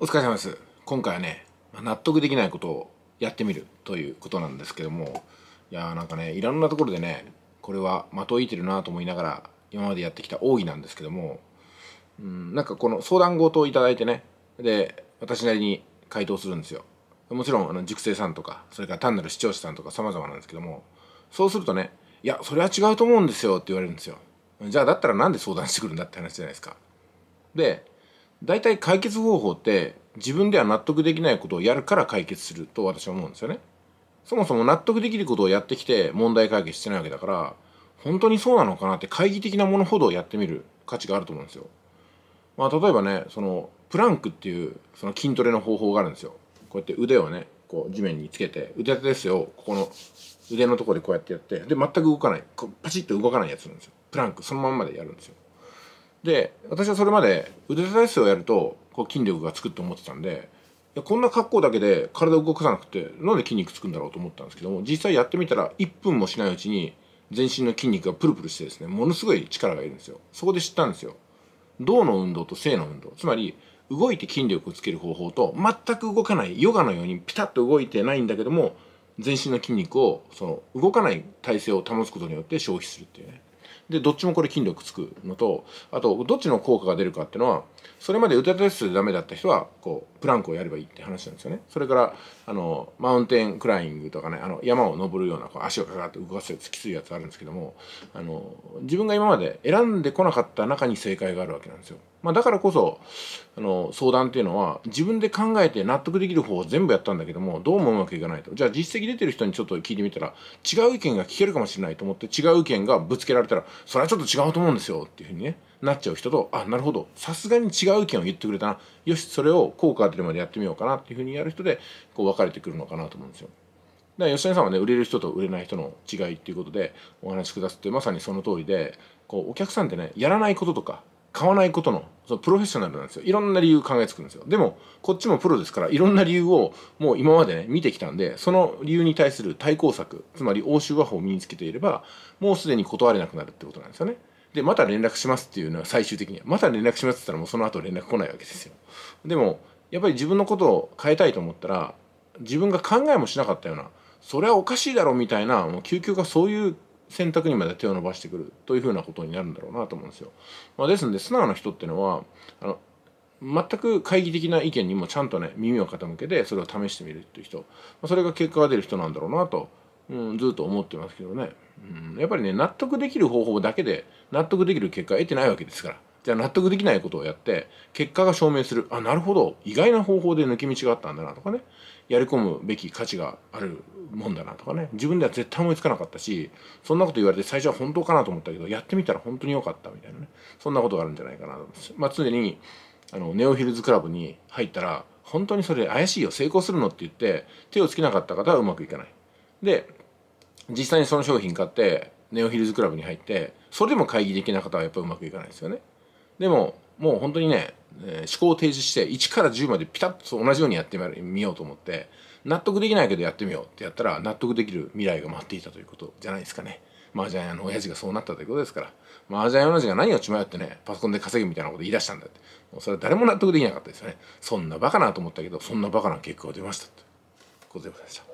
お疲れ様です今回はね納得できないことをやってみるということなんですけどもいやーなんかねいろんなところでねこれはまといてるなと思いながら今までやってきた奥義なんですけどもうんなんかこの相談事を頂いてねで私なりに回答するんですよもちろんあの塾生さんとかそれから単なる視聴者さんとか様々なんですけどもそうするとねいやそれは違うと思うんですよって言われるんですよじゃあだったらなんで相談してくるんだって話じゃないですかで大体解決方法って自分では納得できないことをやるから解決すると私は思うんですよね。そもそも納得できることをやってきて問題解決してないわけだから本当にそうなのかなって懐疑的なものほどやってみる価値があると思うんですよ。まあ、例えばねそのプランクっていうその筋トレの方法があるんですよ。こうやって腕をねこう地面につけて腕立てですよここの腕のとこでこうやってやってで全く動かないこうパチッと動かないやつなんですよ。プランクそのままでやるんですよ。で私はそれまで腕立て伏せをやるとこう筋力がつくって思ってたんでこんな格好だけで体を動かさなくてなんで筋肉つくんだろうと思ったんですけども実際やってみたら1分もしないうちに全身の筋肉がプルプルしてですねものすごい力がいるんですよそこで知ったんですよ動の運動と静の運動つまり動いて筋力をつける方法と全く動かないヨガのようにピタッと動いてないんだけども全身の筋肉をその動かない体勢を保つことによって消費するっていうねでどっちもこれ筋力つくのとあとどっちの効果が出るかっていうのはそれまで腕立てせでダメだった人はこうプランクをやればいいって話なんですよねそれからあのマウンテンクライングとかねあの山を登るようなこう足をかかって動かすやつきついやつあるんですけどもあの自分が今まで選んでこなかった中に正解があるわけなんですよまあ、だからこそあの相談っていうのは自分で考えて納得できる方を全部やったんだけどもどうもうまくいかないとじゃあ実績出てる人にちょっと聞いてみたら違う意見が聞けるかもしれないと思って違う意見がぶつけられたらそれはちょっと違うと思うんですよっていうふうにねなっちゃう人とあなるほどさすがに違う意見を言ってくれたなよしそれを効果が出るまでやってみようかなっていうふうにやる人でこう分かれてくるのかなと思うんですよ。だから吉谷さんはね売れる人と売れない人の違いっていうことでお話しくださってまさにその通りでこうお客さんってねやらないこととか買わないことのそのプロフェッショナルなんですよいろんな理由考えつくんですよでもこっちもプロですからいろんな理由をもう今までね見てきたんでその理由に対する対抗策つまり欧州和法を身につけていればもうすでに断れなくなるってことなんですよねでまた連絡しますっていうのは最終的にはまた連絡しますって言ったらもうその後連絡来ないわけですよでもやっぱり自分のことを変えたいと思ったら自分が考えもしなかったようなそれはおかしいだろうみたいなもう究極はそういう選択にまで手を伸ばしてくるというふうなことになるんだろうなと思うんですよ。まあ、ですので素直な人っていうのはあの全く懐疑的な意見にもちゃんとね耳を傾けてそれを試してみるっていう人、まあ、それが結果が出る人なんだろうなと、うん、ずっと思ってますけどね、うん、やっぱりね納得できる方法だけで納得できる結果得てないわけですから。じゃあ納得できないことをやって結果が証明するあなるほど意外な方法で抜け道があったんだなとかねやり込むべき価値があるもんだなとかね自分では絶対思いつかなかったしそんなこと言われて最初は本当かなと思ったけどやってみたら本当に良かったみたいなねそんなことがあるんじゃないかなと思います。まあ、常にあのネオヒルズクラブに入ったら本当にそれ怪しいよ成功するのって言って手をつけなかった方はうまくいかない。で実際にその商品買ってネオヒルズクラブに入ってそれでも会議できない方はやっぱうまくいかないですよね。でももう本当にね、え思考を停止して1から10までピタッと同じようにやってみようと思って納得できないけどやってみようってやったら納得できる未来が待っていたということじゃないですかね。麻雀屋の親父がそうなったということですから麻雀屋の親父が何を血迷ってねパソコンで稼ぐみたいなこと言い出したんだってもうそれは誰も納得できなかったですよねそんなバカなと思ったけどそんなバカな結果が出ましたって。ことでございました。